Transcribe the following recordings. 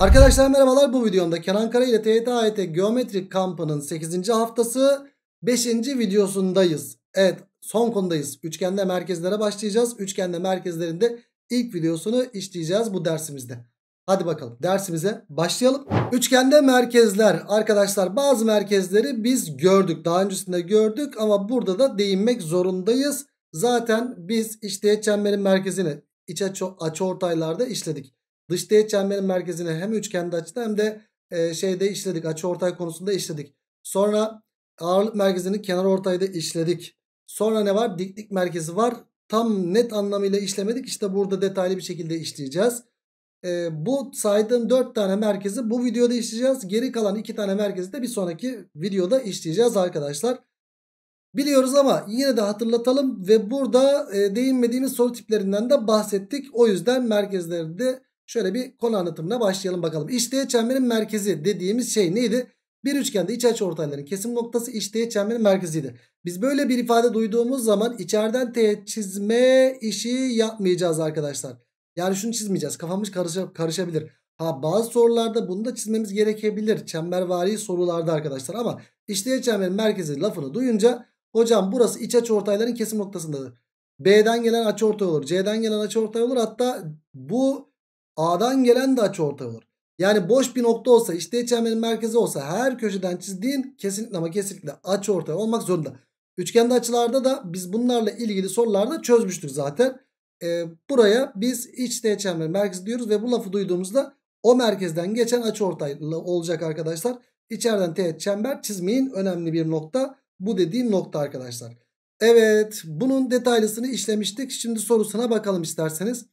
Arkadaşlar merhabalar bu videomda Kenan Kara ile TYT AYT Kampı'nın 8. haftası 5. videosundayız. Evet son konudayız. Üçgende merkezlere başlayacağız. Üçgende merkezlerinde ilk videosunu işleyeceğiz bu dersimizde. Hadi bakalım dersimize başlayalım. Üçgende merkezler arkadaşlar bazı merkezleri biz gördük. Daha öncesinde gördük ama burada da değinmek zorundayız. Zaten biz işte çemberin merkezini iç açı, açı ortaylarda işledik. Dış teğet çemberin merkezini hem üçgende açıda hem de e, şeyde işledik. Açı ortay konusunda işledik. Sonra ağırlık merkezini kenar ortayda işledik. Sonra ne var? Diklik merkezi var. Tam net anlamıyla işlemedik. İşte burada detaylı bir şekilde işleyeceğiz. E, bu saydığım 4 tane merkezi bu videoda işleyeceğiz. Geri kalan 2 tane merkezi de bir sonraki videoda işleyeceğiz arkadaşlar. Biliyoruz ama yine de hatırlatalım ve burada e, değinmediğimiz soru tiplerinden de bahsettik. O yüzden merkezleri de Şöyle bir konu anlatımına başlayalım bakalım. İşte çemberin merkezi dediğimiz şey neydi? Bir üçgende iç açı ortayların kesim noktası içteye çemberin merkeziydi. Biz böyle bir ifade duyduğumuz zaman içeriden teğet çizme işi yapmayacağız arkadaşlar. Yani şunu çizmeyeceğiz. Kafamız karışa, karışabilir. Ha bazı sorularda bunu da çizmemiz gerekebilir. Çembervari sorularda arkadaşlar ama içteye çemberin merkezi lafını duyunca hocam burası iç açı ortayların kesim noktasındadır. B'den gelen açı ortay olur. C'den gelen açı ortay olur. Hatta bu A'dan gelen de açı ortay olur. Yani boş bir nokta olsa işte çemberin merkezi olsa her köşeden çizdiğin kesinlikle ama kesinlikle açı ortay olmak zorunda. Üçgende açılarda da biz bunlarla ilgili sorularda çözmüştük zaten. Ee, buraya biz iç D çemberin merkezi diyoruz ve bu lafı duyduğumuzda o merkezden geçen açı ortay olacak arkadaşlar. İçeriden teğet çember çizmeyin önemli bir nokta. Bu dediğim nokta arkadaşlar. Evet bunun detaylısını işlemiştik. Şimdi sorusuna bakalım isterseniz.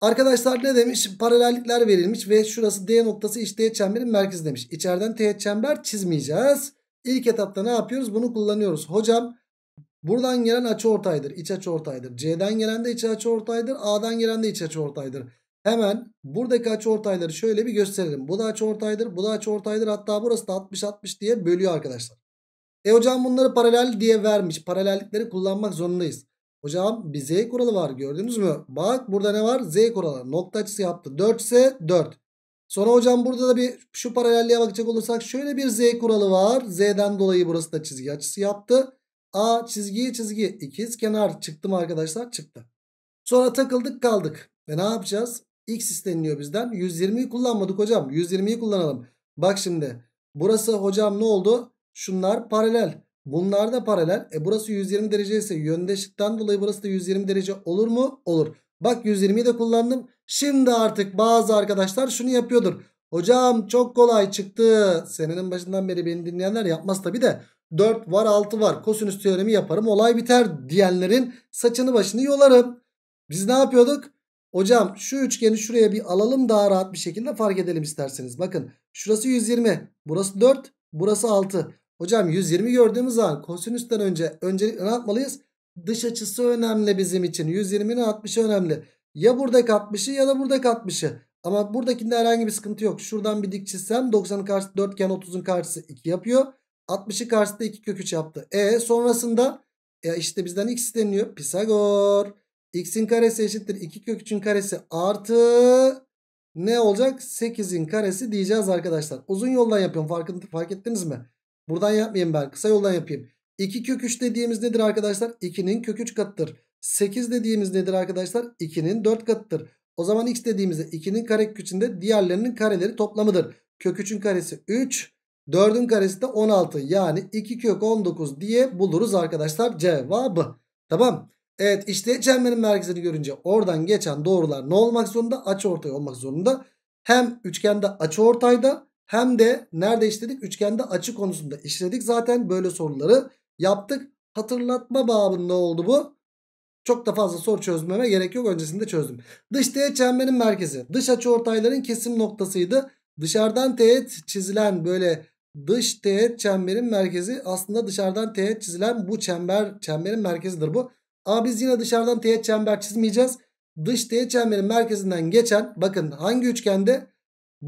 Arkadaşlar ne demiş? Paralellikler verilmiş ve şurası D noktası iç teğet çemberin merkezi demiş. İçeriden T çember çizmeyeceğiz. İlk etapta ne yapıyoruz? Bunu kullanıyoruz. Hocam buradan gelen açı ortaydır. İç açı ortaydır. C'den gelen de iç açı ortaydır. A'dan gelen de iç açı ortaydır. Hemen buradaki açı ortayları şöyle bir gösterelim. Bu da açı ortaydır. Bu da açı ortaydır. Hatta burası da 60-60 diye bölüyor arkadaşlar. E hocam bunları paralel diye vermiş. Paralellikleri kullanmak zorundayız. Hocam bir Z kuralı var gördünüz mü? Bak burada ne var? Z kuralı. Nokta açısı yaptı. 4 ise 4. Sonra hocam burada da bir şu paralelliğe bakacak olursak şöyle bir Z kuralı var. Z'den dolayı burası da çizgi açısı yaptı. A çizgiyi çizgi ikiz kenar çıktı mı arkadaşlar? Çıktı. Sonra takıldık kaldık. Ve ne yapacağız? X isteniliyor bizden. 120'yi kullanmadık hocam. 120'yi kullanalım. Bak şimdi. Burası hocam ne oldu? Şunlar paralel. Bunlar da paralel. E burası 120 derece ise yöndeşlikten dolayı burası da 120 derece olur mu? Olur. Bak 120'yi de kullandım. Şimdi artık bazı arkadaşlar şunu yapıyordur. Hocam çok kolay çıktı. Senenin başından beri beni dinleyenler yapmaz tabi de. 4 var 6 var kosinüs teoremi yaparım olay biter diyenlerin saçını başını yolarım. Biz ne yapıyorduk? Hocam şu üçgeni şuraya bir alalım daha rahat bir şekilde fark edelim isterseniz. Bakın şurası 120 burası 4 burası 6. Hocam 120 gördüğümüz an kosinüsten önce öncelikle ne yapmalıyız? Dış açısı önemli bizim için. 120'nin 60'ı önemli. Ya burada katmışı ya da burada katmışı Ama buradakinde herhangi bir sıkıntı yok. Şuradan bir dik çizsem 90'ın karşısı 4 iken 30'un karşısı 2 yapıyor. 60'ı karşısında 2 kök 3 yaptı. E sonrasında ya işte bizden x isteniyor. Pisagor. x'in karesi eşittir 2 kök 3'ün karesi artı ne olacak? 8'in karesi diyeceğiz arkadaşlar. Uzun yoldan yapıyorum farkında fark ettiniz mi? Buradan yapmayayım ben. Kısa yoldan yapayım. 2 kök 3 dediğimiz nedir arkadaşlar? 2'nin kök 3 katıdır. 8 dediğimiz nedir arkadaşlar? 2'nin 4 katıdır. O zaman x dediğimizde 2'nin kareköküçünde diğerlerinin kareleri toplamıdır. Kök 3'ün karesi 3, 4'ün karesi de 16. Yani 2 kök 19 diye buluruz arkadaşlar cevabı. Tamam. Evet işte çemberin merkezini görünce oradan geçen doğrular ne olmak zorunda? Açı ortay olmak zorunda. Hem üçgende açı ortayda hem de nerede işledik? Üçgende açı konusunda işledik. Zaten böyle soruları yaptık. Hatırlatma babında oldu bu. Çok da fazla soru çözmeme gerek yok. Öncesinde çözdüm. Dış teğet çemberin merkezi. Dış açı ortayların kesim noktasıydı. Dışarıdan teğet çizilen böyle dış teğet çemberin merkezi aslında dışarıdan teğet çizilen bu çember çemberin merkezidir bu. Ama biz yine dışarıdan teğet çember çizmeyeceğiz. Dış teğet çemberin merkezinden geçen bakın hangi üçgende?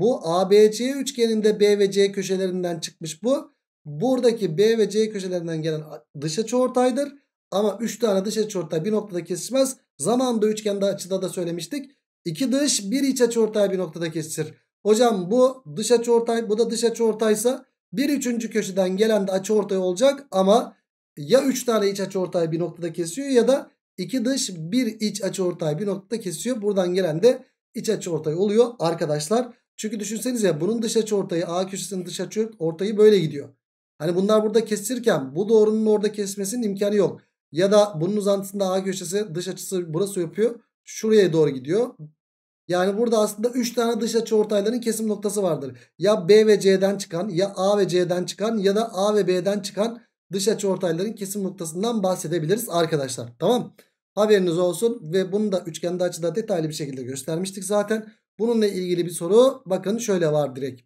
Bu ABC üçgeninde B ve C köşelerinden çıkmış bu. Buradaki B ve C köşelerinden gelen dış açı ortaydır. Ama 3 tane dış açı ortay bir noktada kesişmez. Zamanında üçgende açıda da söylemiştik. 2 dış bir iç açı ortay bir noktada kesişir. Hocam bu dış açı ortay, bu da dış açı ortaysa bir üçüncü köşeden gelen de açı ortay olacak ama ya 3 tane iç açı ortay bir noktada kesiyor ya da 2 dış bir iç açı ortay bir noktada kesiyor. Buradan gelen de iç açı ortay oluyor arkadaşlar. Çünkü düşünsenize bunun dış açı ortayı A köşesinin dış açı ortayı böyle gidiyor. Hani bunlar burada kesirken bu doğrunun orada kesmesinin imkanı yok. Ya da bunun uzantısında A köşesi dış açısı burası yapıyor. Şuraya doğru gidiyor. Yani burada aslında 3 tane dış açı ortayların kesim noktası vardır. Ya B ve C'den çıkan ya A ve C'den çıkan ya da A ve B'den çıkan dış açı ortayların kesim noktasından bahsedebiliriz arkadaşlar. Tamam Haberiniz olsun ve bunu da üçgende açıda detaylı bir şekilde göstermiştik zaten. Bununla ilgili bir soru bakın şöyle var direkt.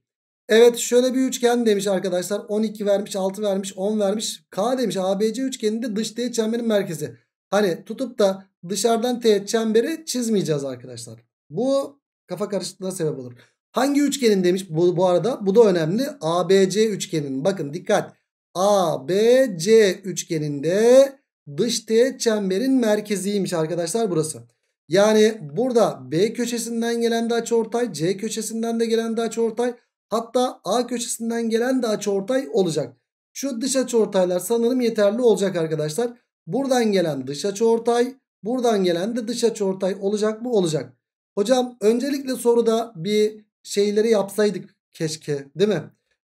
Evet şöyle bir üçgen demiş arkadaşlar. 12 vermiş 6 vermiş 10 vermiş. K demiş ABC üçgeninde dış teğet çemberin merkezi. Hani tutup da dışarıdan teğet çemberi çizmeyeceğiz arkadaşlar. Bu kafa karışıklığına sebep olur. Hangi üçgenin demiş bu, bu arada bu da önemli. ABC üçgenin bakın dikkat. ABC üçgeninde dış teğet çemberin merkeziymiş arkadaşlar burası. Yani burada B köşesinden gelen de açıortay, C köşesinden de gelen de açıortay, hatta A köşesinden gelen de açıortay olacak. Şu dış açıortaylar sanırım yeterli olacak arkadaşlar. Buradan gelen dış açıortay, buradan gelen de dış açıortay olacak mı? Olacak. Hocam öncelikle soruda bir şeyleri yapsaydık keşke değil mi?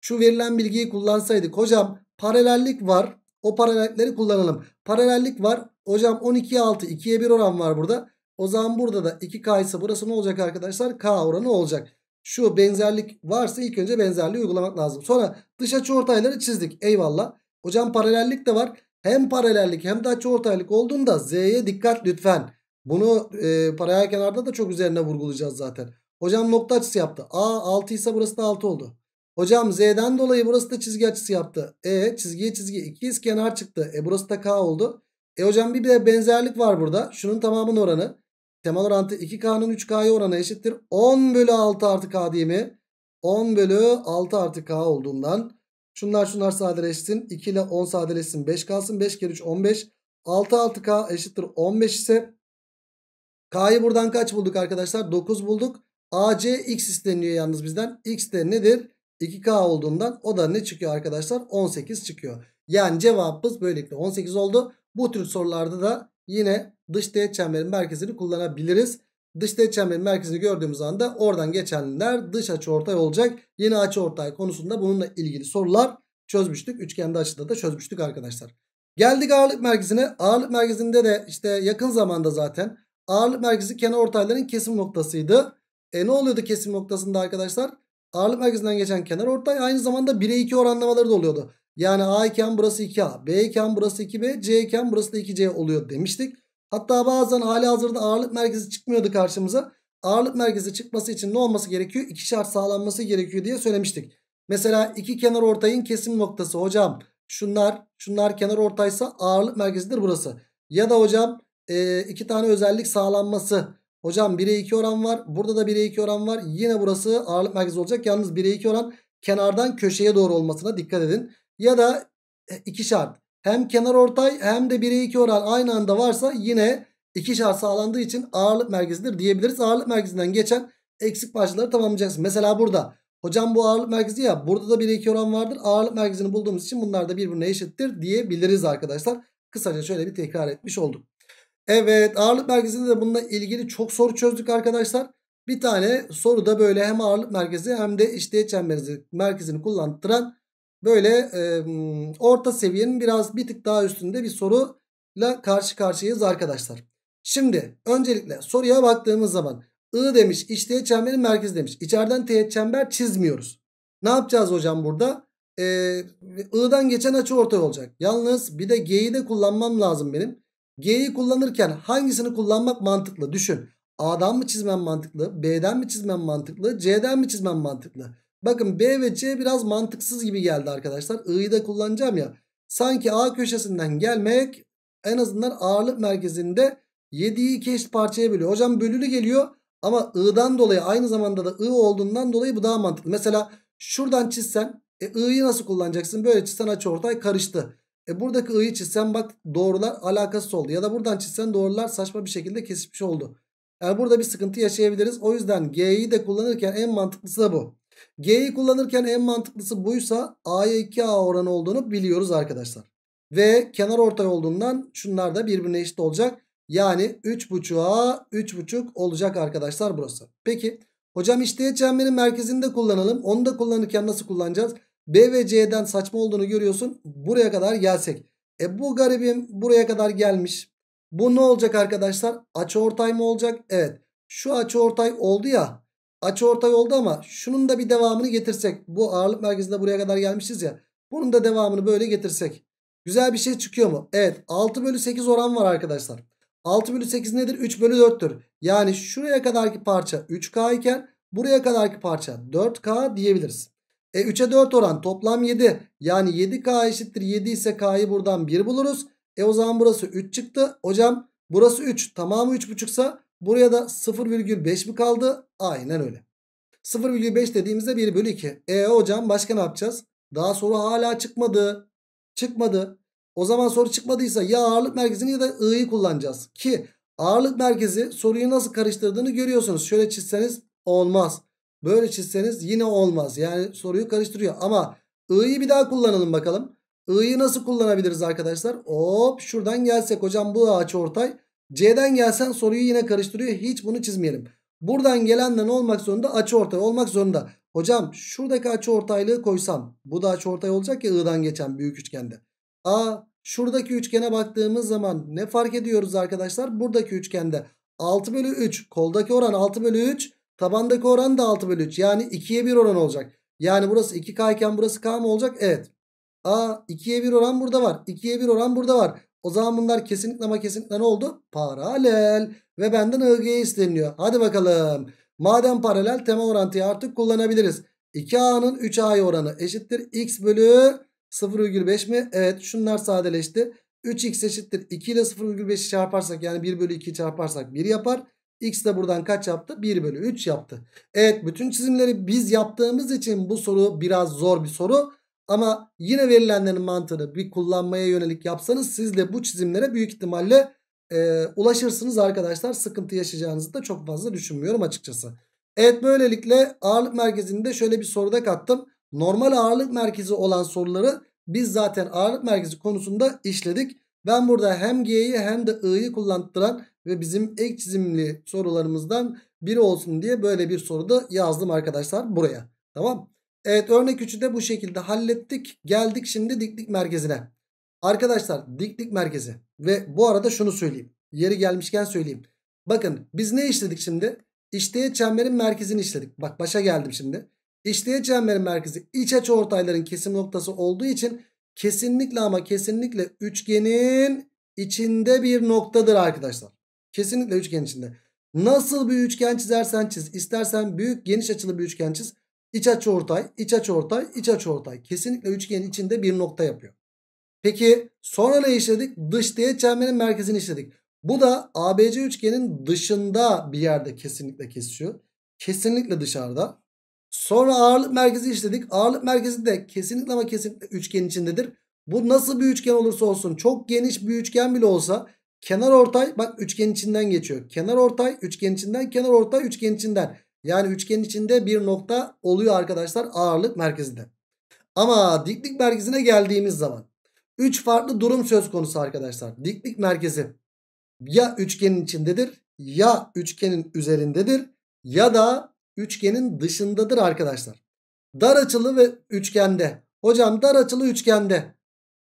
Şu verilen bilgiyi kullansaydık. Hocam paralellik var. O paralellikleri kullanalım. Paralellik var. Hocam 12'ye 6 2'ye 1 oran var burada. O zaman burada da 2K ise burası ne olacak arkadaşlar? K oranı olacak. Şu benzerlik varsa ilk önce benzerliği uygulamak lazım. Sonra dış açı ortayları çizdik. Eyvallah. Hocam paralellik de var. Hem paralellik hem de açı ortaylık olduğunda Z'ye dikkat lütfen. Bunu e, paralel kenarda da çok üzerine vurgulayacağız zaten. Hocam nokta açısı yaptı. A 6 ise burası da 6 oldu. Hocam Z'den dolayı burası da çizgi açısı yaptı. E çizgiye çizgi ikiz kenar çıktı. E burası da K oldu. E hocam bir de benzerlik var burada. Şunun tamamının oranı. Kemal orantı 2K'nın 3K'ya oranı eşittir. 10 bölü 6 artı K değil mi? 10 bölü 6 artı K olduğundan şunlar şunlar sadeleşsin. 2 ile 10 sadeleşsin. 5 kalsın. 5 kere 3 15. 6 6K eşittir 15 ise K'yı buradan kaç bulduk arkadaşlar? 9 bulduk. AC X isteniyor yalnız bizden. X de nedir? 2K olduğundan o da ne çıkıyor arkadaşlar? 18 çıkıyor. Yani cevabımız böylelikle 18 oldu. Bu tür sorularda da yine dış teğet çemberin merkezini kullanabiliriz. Dış teğet çemberin merkezini gördüğümüz anda oradan geçenler dış açı ortay olacak. Yeni açı ortay konusunda bununla ilgili sorular çözmüştük. Üçgende açıda da çözmüştük arkadaşlar. Geldik ağırlık merkezine. Ağırlık merkezinde de işte yakın zamanda zaten ağırlık merkezi kenar ortayların kesim noktasıydı. E ne oluyordu kesim noktasında arkadaşlar? Ağırlık merkezinden geçen kenar ortay aynı zamanda 1'e 2 oranlamaları da oluyordu. Yani A iken burası 2A, B iken burası 2B, C iken burası da 2C oluyor demiştik. Hatta bazen hali hazırda ağırlık merkezi çıkmıyordu karşımıza. Ağırlık merkezi çıkması için ne olması gerekiyor? İki şart sağlanması gerekiyor diye söylemiştik. Mesela iki kenar ortayın kesim noktası hocam. Şunlar şunlar kenar ortaysa ağırlık merkezidir burası. Ya da hocam e, iki tane özellik sağlanması. Hocam 1'e 2 oran var. Burada da 1'e 2 oran var. Yine burası ağırlık merkezi olacak. Yalnız 1'e 2 oran kenardan köşeye doğru olmasına dikkat edin. Ya da e, iki şart hem kenar ortay hem de 1'e 2 oran aynı anda varsa yine şart sağlandığı için ağırlık merkezidir diyebiliriz. Ağırlık merkezinden geçen eksik parçaları tamamlayacağız. Mesela burada hocam bu ağırlık merkezi ya burada da 1'e 2 oran vardır. Ağırlık merkezini bulduğumuz için bunlar da birbirine eşittir diyebiliriz arkadaşlar. Kısaca şöyle bir tekrar etmiş olduk. Evet ağırlık merkezinde de bununla ilgili çok soru çözdük arkadaşlar. Bir tane soru da böyle hem ağırlık merkezi hem de işleyiş çemberi merkezini kullandıran böyle e, orta seviyenin biraz bir tık daha üstünde bir soruyla karşı karşıyayız arkadaşlar. Şimdi öncelikle soruya baktığımız zaman I demiş içteğe çemberin merkezi demiş. İçeriden teğet çember çizmiyoruz. Ne yapacağız hocam burada? Ee, I'dan geçen açı ortaya olacak. Yalnız bir de G'yi de kullanmam lazım benim. G'yi kullanırken hangisini kullanmak mantıklı? Düşün. A'dan mı çizmem mantıklı? B'den mi çizmem mantıklı? C'den mi çizmem mantıklı? Bakın B ve C biraz mantıksız gibi geldi arkadaşlar. I'yi de kullanacağım ya. Sanki A köşesinden gelmek en azından ağırlık merkezinde 7'yi 2 eşit parçaya bölüyor. Hocam bölülü geliyor ama I'dan dolayı aynı zamanda da I olduğundan dolayı bu daha mantıklı. Mesela şuradan çizsen e, I'yi nasıl kullanacaksın? Böyle çizsen açıortay karıştı. E buradaki I'yi çizsen bak doğrular alakasız oldu. Ya da buradan çizsen doğrular saçma bir şekilde kesişmiş oldu. Yani burada bir sıkıntı yaşayabiliriz. O yüzden G'yi de kullanırken en mantıklısı da bu. G'yi kullanırken en mantıklısı buysa A'ya 2A oranı olduğunu biliyoruz arkadaşlar. Ve kenar ortay olduğundan şunlar da birbirine eşit olacak. Yani 3.5'a 3.5 olacak arkadaşlar burası. Peki hocam işleye çemberin merkezinde kullanalım. Onu da kullanırken nasıl kullanacağız? B ve C'den saçma olduğunu görüyorsun. Buraya kadar gelsek. E bu garibim buraya kadar gelmiş. Bu ne olacak arkadaşlar? Açı ortay mı olacak? Evet. Şu açı ortay oldu ya. Açı orta yolda ama şunun da bir devamını getirsek. Bu ağırlık merkezinde buraya kadar gelmişiz ya. Bunun da devamını böyle getirsek. Güzel bir şey çıkıyor mu? Evet 6 bölü 8 oran var arkadaşlar. 6 bölü 8 nedir? 3 bölü 4'tür. Yani şuraya kadarki parça 3K iken buraya kadarki parça 4K diyebiliriz. E 3'e 4 oran toplam 7. Yani 7K eşittir 7 ise K'yı buradan 1 buluruz. E o zaman burası 3 çıktı. Hocam burası 3 tamamı 3,5 buçuksa. Buraya da 0,5 mi kaldı? Aynen öyle. 0,5 dediğimizde 1 bölü 2. E hocam başka ne yapacağız? Daha soru hala çıkmadı. Çıkmadı. O zaman soru çıkmadıysa ya ağırlık merkezini ya da I'yi kullanacağız. Ki ağırlık merkezi soruyu nasıl karıştırdığını görüyorsunuz. Şöyle çizseniz olmaz. Böyle çizseniz yine olmaz. Yani soruyu karıştırıyor. Ama I'yi bir daha kullanalım bakalım. I'yi nasıl kullanabiliriz arkadaşlar? Hop şuradan gelsek hocam bu ağaç ortay. C'den gelsen soruyu yine karıştırıyor. Hiç bunu çizmeyelim. Buradan gelen de ne olmak zorunda? Açı ortay olmak zorunda. Hocam şuradaki açı ortaylığı koysam. Bu da açı ortay olacak ya I'dan geçen büyük üçgende. A şuradaki üçgene baktığımız zaman ne fark ediyoruz arkadaşlar? Buradaki üçgende 6 bölü 3. Koldaki oran 6 bölü 3. Tabandaki oran da 6 bölü 3. Yani 2'ye 1 oran olacak. Yani burası 2K iken burası K mı olacak? Evet. A 2'ye 1 oran burada var. 2'ye 1 oran burada var. O zaman bunlar kesinlikle ama kesinlikle ne oldu? Paralel. Ve benden IG isteniyor. Hadi bakalım. Madem paralel tema orantıyı artık kullanabiliriz. 2A'nın 3A'ya oranı eşittir. X bölü 0,5 mi? Evet şunlar sadeleşti. 3x eşittir 2 ile 0,5'i çarparsak yani 1 bölü 2 çarparsak 1 yapar. X de buradan kaç yaptı? 1 bölü 3 yaptı. Evet bütün çizimleri biz yaptığımız için bu soru biraz zor bir soru. Ama yine verilenlerin mantığını bir kullanmaya yönelik yapsanız siz de bu çizimlere büyük ihtimalle e, ulaşırsınız arkadaşlar. Sıkıntı yaşayacağınızı da çok fazla düşünmüyorum açıkçası. Evet böylelikle ağırlık merkezini de şöyle bir soruda kattım. Normal ağırlık merkezi olan soruları biz zaten ağırlık merkezi konusunda işledik. Ben burada hem G'yi hem de I'yi kullandıran ve bizim ek çizimli sorularımızdan biri olsun diye böyle bir soru da yazdım arkadaşlar buraya. Tamam Evet örnek 3'ü de bu şekilde hallettik. Geldik şimdi diklik merkezine. Arkadaşlar diklik merkezi ve bu arada şunu söyleyeyim. Yeri gelmişken söyleyeyim. Bakın biz ne işledik şimdi? İşteye çemberin merkezini işledik. Bak başa geldim şimdi. İşteye çemberin merkezi iç açı ortayların kesim noktası olduğu için kesinlikle ama kesinlikle üçgenin içinde bir noktadır arkadaşlar. Kesinlikle üçgen içinde. Nasıl bir üçgen çizersen çiz. istersen büyük geniş açılı bir üçgen çiz. İç açı ortay, iç açı ortay, iç açı ortay. Kesinlikle üçgenin içinde bir nokta yapıyor. Peki sonra ne işledik? Dış teğet çemberin merkezini işledik. Bu da ABC üçgenin dışında bir yerde kesinlikle kesiyor. Kesinlikle dışarıda. Sonra ağırlık merkezi işledik. Ağırlık merkezi de kesinlikle ama kesinlikle üçgenin içindedir. Bu nasıl bir üçgen olursa olsun çok geniş bir üçgen bile olsa kenar ortay bak üçgenin içinden geçiyor. Kenar ortay üçgenin içinden kenar ortay üçgenin içinden. Yani üçgenin içinde bir nokta oluyor arkadaşlar ağırlık merkezinde. Ama diklik merkezine geldiğimiz zaman 3 farklı durum söz konusu arkadaşlar. Diklik merkezi ya üçgenin içindedir ya üçgenin üzerindedir ya da üçgenin dışındadır arkadaşlar. Dar açılı ve üçgende. Hocam dar açılı üçgende.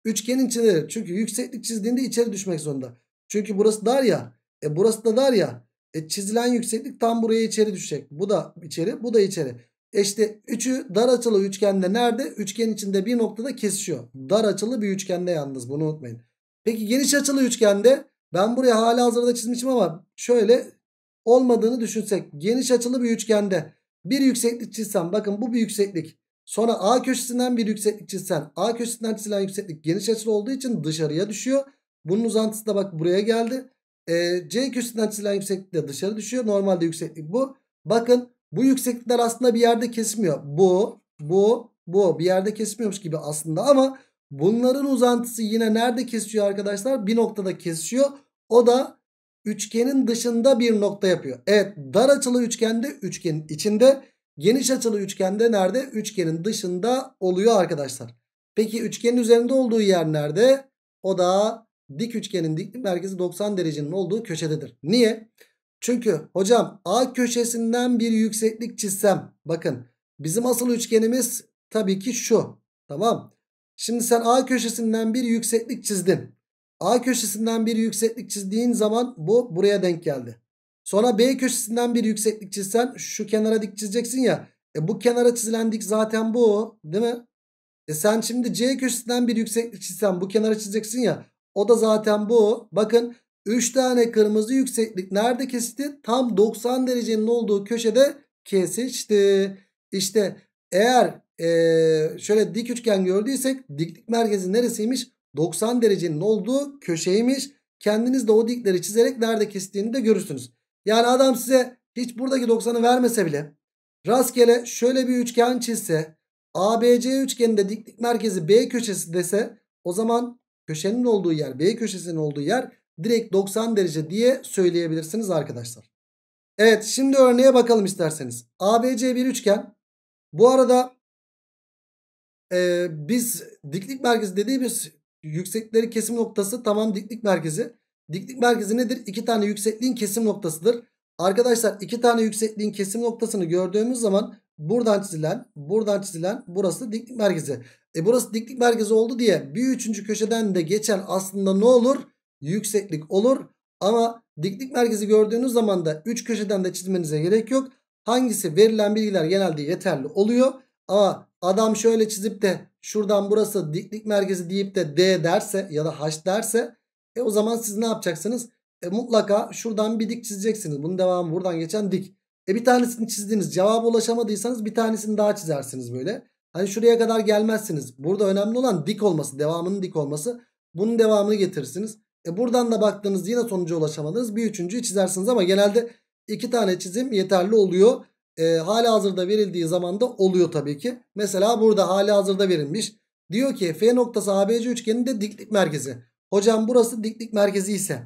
Üçgenin içindedir. Çünkü yükseklik çizdiğinde içeri düşmek zorunda. Çünkü burası dar ya. E burası da dar ya. E, çizilen yükseklik tam buraya içeri düşecek. Bu da içeri bu da içeri. E işte üçü dar açılı üçgende nerede? Üçgen içinde bir noktada kesişiyor. Dar açılı bir üçgende yalnız bunu unutmayın. Peki geniş açılı üçgende ben buraya hala hazırda çizmişim ama şöyle olmadığını düşünsek. Geniş açılı bir üçgende bir yükseklik çizsem bakın bu bir yükseklik. Sonra A köşesinden bir yükseklik çizsen A köşesinden çizilen yükseklik geniş açılı olduğu için dışarıya düşüyor. Bunun uzantısı da bak buraya geldi e, C köşesinden çizilen yükseklik de dışarı düşüyor. Normalde yükseklik bu. Bakın bu yükseklikler aslında bir yerde kesmiyor. Bu, bu, bu bir yerde kesmiyormuş gibi aslında ama bunların uzantısı yine nerede kesiyor arkadaşlar? Bir noktada kesiyor. O da üçgenin dışında bir nokta yapıyor. Evet dar açılı üçgende üçgenin içinde geniş açılı üçgende nerede? Üçgenin dışında oluyor arkadaşlar. Peki üçgenin üzerinde olduğu yer nerede? O da dik üçgenin dik merkezi 90 derecenin olduğu köşededir. Niye? Çünkü hocam A köşesinden bir yükseklik çizsem bakın bizim asıl üçgenimiz tabii ki şu tamam. Şimdi sen A köşesinden bir yükseklik çizdin. A köşesinden bir yükseklik çizdiğin zaman bu buraya denk geldi. Sonra B köşesinden bir yükseklik çizsen şu kenara dik çizeceksin ya. E bu kenara çizilen dik zaten bu değil mi? E sen şimdi C köşesinden bir yükseklik çizsen bu kenara çizeceksin ya. O da zaten bu. Bakın 3 tane kırmızı yükseklik nerede kesişti? Tam 90 derecenin olduğu köşede kesişti. İşte eğer ee, şöyle dik üçgen gördüysek diklik merkezi neresiymiş? 90 derecenin olduğu köşeymiş. Kendiniz de o dikleri çizerek nerede kestiğini de görürsünüz. Yani adam size hiç buradaki 90'ı vermese bile rastgele şöyle bir üçgen çizse ABC üçgeninde diklik merkezi B köşesi dese o zaman köşenin olduğu yer B köşesinin olduğu yer direkt 90 derece diye söyleyebilirsiniz arkadaşlar. Evet şimdi örneğe bakalım isterseniz. ABC bir üçgen. Bu arada e, biz diklik merkezi dediğimiz yüksekleri kesim noktası tamam diklik merkezi. Diklik merkezi nedir? İki tane yüksekliğin kesim noktasıdır. Arkadaşlar iki tane yüksekliğin kesim noktasını gördüğümüz zaman Buradan çizilen, buradan çizilen burası diklik merkezi. E burası diklik merkezi oldu diye bir üçüncü köşeden de geçen aslında ne olur? Yükseklik olur. Ama diklik merkezi gördüğünüz zaman da 3 köşeden de çizmenize gerek yok. Hangisi verilen bilgiler genelde yeterli oluyor. Ama adam şöyle çizip de şuradan burası diklik merkezi deyip de D derse ya da H derse e o zaman siz ne yapacaksınız? E mutlaka şuradan bir dik çizeceksiniz. Bunun devamı buradan geçen dik. E bir tanesini çizdiniz. Cevaba ulaşamadıysanız bir tanesini daha çizersiniz böyle. Hani şuraya kadar gelmezsiniz. Burada önemli olan dik olması. Devamının dik olması. Bunun devamını getirirsiniz. E buradan da baktığınız yine sonuca ulaşamadınız. Bir üçüncüyü çizersiniz ama genelde iki tane çizim yeterli oluyor. E, hali hazırda verildiği zaman da oluyor tabii ki. Mesela burada hali hazırda verilmiş. Diyor ki F noktası ABC üçgeninde diklik merkezi. Hocam burası diklik merkezi ise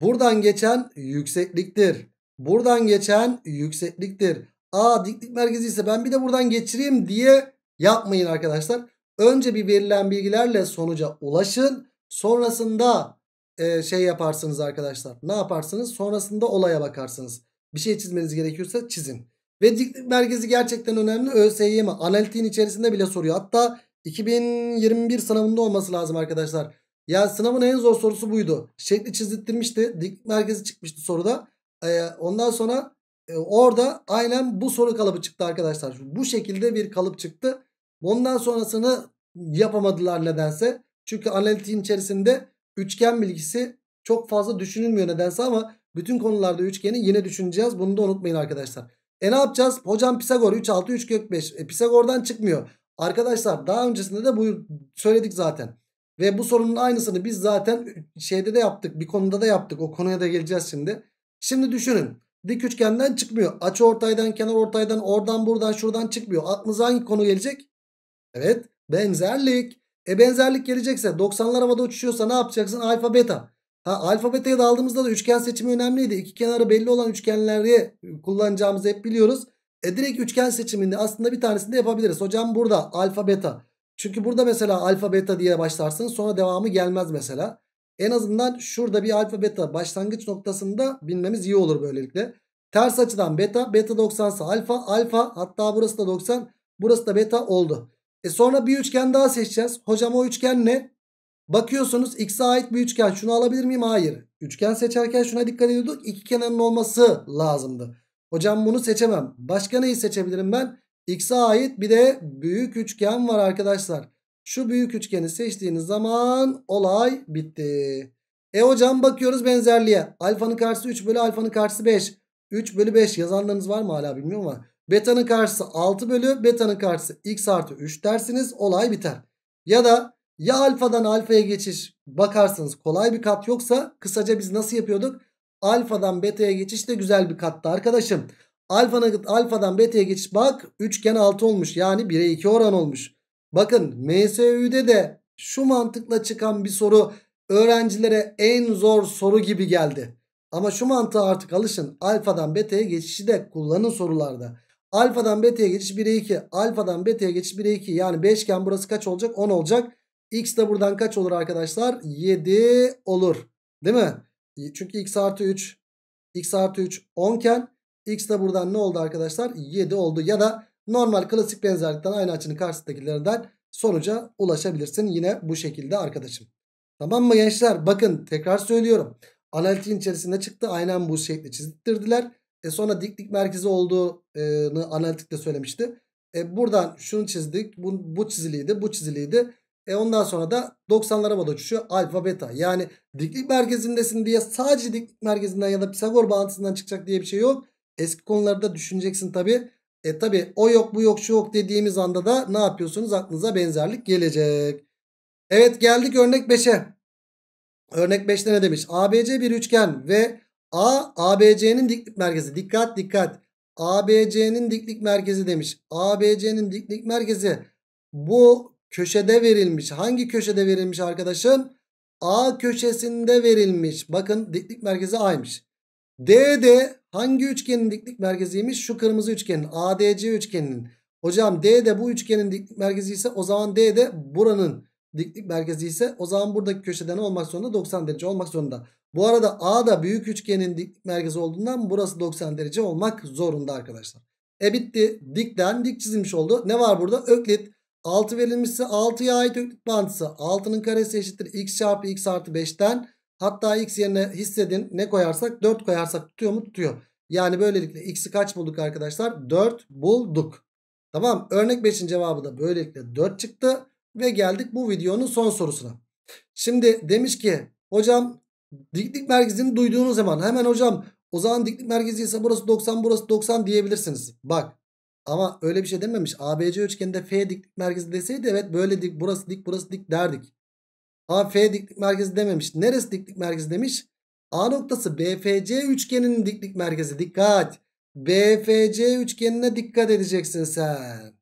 buradan geçen yüksekliktir buradan geçen yüksekliktir. A diklik merkezi ise ben bir de buradan geçireyim diye yapmayın arkadaşlar. Önce bir verilen bilgilerle sonuca ulaşın. Sonrasında e, şey yaparsınız arkadaşlar. Ne yaparsınız? Sonrasında olaya bakarsınız. Bir şey çizmeniz gerekiyorsa çizin. Ve diklik merkezi gerçekten önemli. ÖSYM analitiğin içerisinde bile soruyor. Hatta 2021 sınavında olması lazım arkadaşlar. Ya sınavın en zor sorusu buydu. Şekli çizdirtmişti. Diklik merkezi çıkmıştı soruda ondan sonra orada aynen bu soru kalıbı çıktı arkadaşlar. Bu şekilde bir kalıp çıktı. Ondan sonrasını yapamadılar nedense. Çünkü analitiğin içerisinde üçgen bilgisi çok fazla düşünülmüyor nedense ama bütün konularda üçgeni yine düşüneceğiz. Bunu da unutmayın arkadaşlar. E ne yapacağız? Hocam Pisagor 3 6 3 kök 5. E, Pisagor'dan çıkmıyor. Arkadaşlar daha öncesinde de bu söyledik zaten. Ve bu sorunun aynısını biz zaten şeyde de yaptık. Bir konuda da yaptık. O konuya da geleceğiz şimdi. Şimdi düşünün dik üçgenden çıkmıyor. Açı ortaydan kenar ortaydan oradan buradan şuradan çıkmıyor. Aklınıza hangi konu gelecek? Evet benzerlik. E benzerlik gelecekse 90'lar havada uçuşuyorsa ne yapacaksın? Alfa beta. Ha, alfa beta'yı da aldığımızda da üçgen seçimi önemliydi. İki kenarı belli olan üçgenleri kullanacağımızı hep biliyoruz. E direkt üçgen seçimini aslında bir tanesini de yapabiliriz. Hocam burada alfa beta. Çünkü burada mesela alfa beta diye başlarsın sonra devamı gelmez mesela. En azından şurada bir alfa beta başlangıç noktasında bilmemiz iyi olur böylelikle. Ters açıdan beta, beta 90 ise alfa, alfa hatta burası da 90, burası da beta oldu. E sonra bir üçgen daha seçeceğiz. Hocam o üçgen ne? Bakıyorsunuz x'e ait bir üçgen. Şunu alabilir miyim? Hayır. Üçgen seçerken şuna dikkat ediyorduk. İki kenarın olması lazımdı. Hocam bunu seçemem. Başka neyi seçebilirim ben? X'e ait bir de büyük üçgen var arkadaşlar. Şu büyük üçgeni seçtiğiniz zaman olay bitti. E hocam bakıyoruz benzerliğe. Alfanın karşısı 3 bölü alfanın karşısı 5. 3 bölü 5 yazanlarınız var mı hala bilmiyorum ama. Beta'nın karşısı 6 bölü beta'nın karşısı x artı 3 dersiniz olay biter. Ya da ya alfadan alfaya geçiş bakarsanız kolay bir kat yoksa kısaca biz nasıl yapıyorduk? Alfadan beta'ya geçiş de güzel bir kattı arkadaşım. Alfana, alfadan beta'ya geçiş bak üçgen 6 olmuş yani 1'e 2 oran olmuş. Bakın MSÜ'de de şu mantıkla çıkan bir soru öğrencilere en zor soru gibi geldi. Ama şu mantığa artık alışın. Alfadan beta'ya geçişi de kullanın sorularda. Alfadan beta'ya geçiş 1'e 2. Alfadan beta'ya geçiş 1'e 2. Yani 5 iken burası kaç olacak? 10 olacak. X de buradan kaç olur arkadaşlar? 7 olur. Değil mi? Çünkü x artı 3. X artı 3 10 iken x de buradan ne oldu arkadaşlar? 7 oldu. Ya da Normal klasik benzerlikten aynı açının karşısındakilerden sonuca ulaşabilirsin. Yine bu şekilde arkadaşım. Tamam mı gençler? Bakın tekrar söylüyorum. Analitiğin içerisinde çıktı. Aynen bu şekli çizdirdiler. E sonra diklik merkezi olduğunu analitikte söylemişti. E buradan şunu çizdik. Bu, bu çiziliydi. Bu çiziliydi. E ondan sonra da 90'lar havada uçuşuyor. Alfa beta. Yani diklik merkezindesin diye sadece diklik merkezinden ya da Pisagor bağıntısından çıkacak diye bir şey yok. Eski konularda düşüneceksin tabi. E tabi o yok bu yok şu yok dediğimiz anda da ne yapıyorsunuz? Aklınıza benzerlik gelecek. Evet geldik örnek 5'e. Örnek 5'te ne demiş? ABC bir üçgen ve A ABC'nin diklik merkezi. Dikkat dikkat. ABC'nin diklik merkezi demiş. ABC'nin diklik merkezi bu köşede verilmiş. Hangi köşede verilmiş arkadaşım? A köşesinde verilmiş. Bakın diklik merkezi A'ymış. D de Hangi üçgenin diklik merkeziymiş? Şu kırmızı üçgenin ADC üçgeninin. Hocam D de bu üçgenin diklik merkezi ise o zaman D de buranın diklik merkezi ise o zaman buradaki köşede ne olmak zorunda? 90 derece olmak zorunda. Bu arada A da büyük üçgenin diklik merkezi olduğundan burası 90 derece olmak zorunda arkadaşlar. E bitti. Dikten dik çizilmiş oldu. Ne var burada? Öklit. 6 verilmişse 6'ya ait öklit bantısı. 6'nın karesi eşittir x çarpı x artı 5'ten Hatta x yerine hissedin ne koyarsak 4 koyarsak tutuyor mu? Tutuyor. Yani böylelikle x'i kaç bulduk arkadaşlar? 4 bulduk. Tamam örnek 5'in cevabı da böylelikle 4 çıktı. Ve geldik bu videonun son sorusuna. Şimdi demiş ki hocam diklik merkezini duyduğunuz zaman hemen hocam o zaman diklik merkezi ise burası 90 burası 90 diyebilirsiniz. Bak ama öyle bir şey dememiş. ABC üçgeninde F diklik merkezi deseydi evet böyle dik burası dik burası dik derdik. AF diklik merkezi dememiş. Neresi diklik merkezi demiş? A noktası BFC üçgeninin diklik merkezi. Dikkat. BFC üçgenine dikkat edeceksin sen.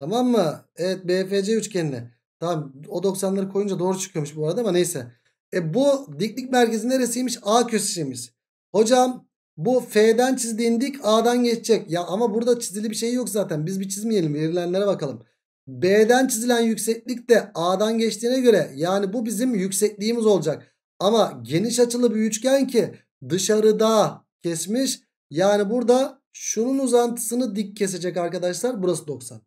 Tamam mı? Evet BFC üçgenine. Tamam o 90'ları koyunca doğru çıkıyormuş bu arada ama neyse. E bu diklik merkezi neresiymiş? A köşesiymiş. Hocam bu F'den çizdiğin dik A'dan geçecek. Ya ama burada çizili bir şey yok zaten. Biz bir çizmeyelim. Verilenlere bakalım. B'den çizilen yükseklik de A'dan geçtiğine göre yani bu bizim yüksekliğimiz olacak. Ama geniş açılı bir üçgen ki dışarıda kesmiş. Yani burada şunun uzantısını dik kesecek arkadaşlar. Burası 90.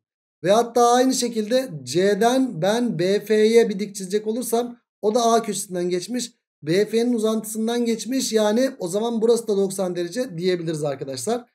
Ve hatta aynı şekilde C'den ben BF'ye bir dik çizecek olursam o da A köşesinden geçmiş. BF'nin uzantısından geçmiş yani o zaman burası da 90 derece diyebiliriz arkadaşlar.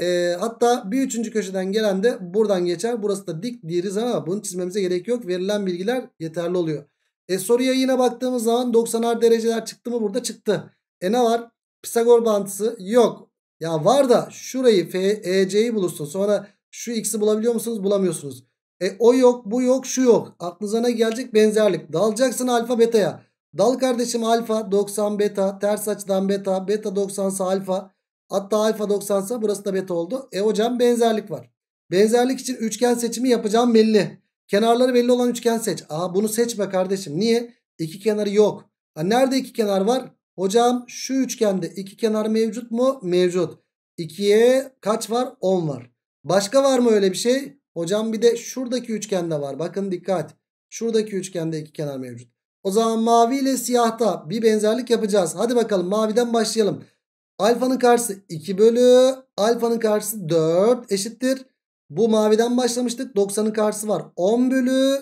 E, hatta bir üçüncü köşeden gelen de buradan geçer. Burası da dik diriz ama bunu çizmemize gerek yok. Verilen bilgiler yeterli oluyor. E, soruya yine baktığımız zaman 90'ar dereceler çıktı mı? Burada çıktı. E ne var? Pisagor bağıntısı yok. Ya var da şurayı EC'yi bulursun. Sonra şu x'i bulabiliyor musunuz? Bulamıyorsunuz. E o yok, bu yok, şu yok. Aklınıza ne gelecek? Benzerlik. Dalacaksın alfa beta'ya. Dal kardeşim alfa 90 beta, ters açıdan beta, beta 90 alfa. Hatta alfa 90 ise burası da beta oldu. E hocam benzerlik var. Benzerlik için üçgen seçimi yapacağım belli. Kenarları belli olan üçgen seç. Aa bunu seçme kardeşim. Niye? İki kenarı yok. Ha, nerede iki kenar var? Hocam şu üçgende iki kenar mevcut mu? Mevcut. İkiye kaç var? 10 var. Başka var mı öyle bir şey? Hocam bir de şuradaki üçgende var. Bakın dikkat. Şuradaki üçgende iki kenar mevcut. O zaman mavi ile siyahta bir benzerlik yapacağız. Hadi bakalım maviden başlayalım. Alfanın karşısı 2 bölü alfanın karşısı 4 eşittir. Bu maviden başlamıştık. 90'ın karşısı var 10 bölü.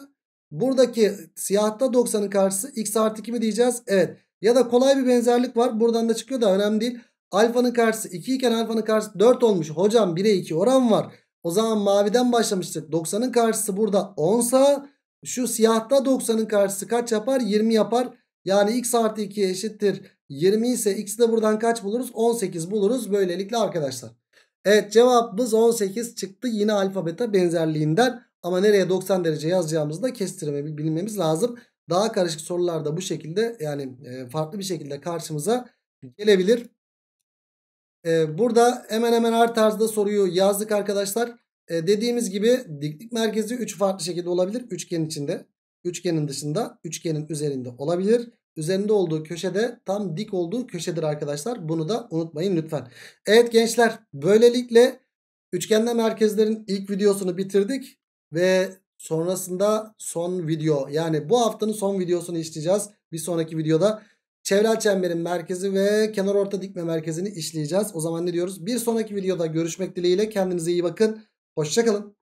Buradaki siyahta 90'ın karşısı x artı 2 mi diyeceğiz? Evet. Ya da kolay bir benzerlik var. Buradan da çıkıyor da önemli değil. Alfanın karşısı 2 iken alfanın karşısı 4 olmuş. Hocam 1'e 2 oran var. O zaman maviden başlamıştık. 90'ın karşısı burada 10 sa şu siyahta 90'ın karşısı kaç yapar? 20 yapar. Yani x artı 2 eşittir 20 ise x'i de buradan kaç buluruz? 18 buluruz böylelikle arkadaşlar. Evet cevabımız 18 çıktı yine alfabete benzerliğinden. Ama nereye 90 derece yazacağımızda kestirme bilmemiz lazım. Daha karışık sorularda bu şekilde yani e, farklı bir şekilde karşımıza gelebilir. E, burada hemen hemen her tarzda soruyu yazdık arkadaşlar. E, dediğimiz gibi diklik merkezi 3 farklı şekilde olabilir. Üçgen içinde, üçgenin dışında, üçgenin üzerinde olabilir üzerinde olduğu köşede tam dik olduğu köşedir arkadaşlar. Bunu da unutmayın lütfen. Evet gençler böylelikle üçgende merkezlerin ilk videosunu bitirdik. Ve sonrasında son video yani bu haftanın son videosunu işleyeceğiz. Bir sonraki videoda çevrel çemberin merkezi ve kenar orta dikme merkezini işleyeceğiz. O zaman ne diyoruz? Bir sonraki videoda görüşmek dileğiyle kendinize iyi bakın. Hoşçakalın.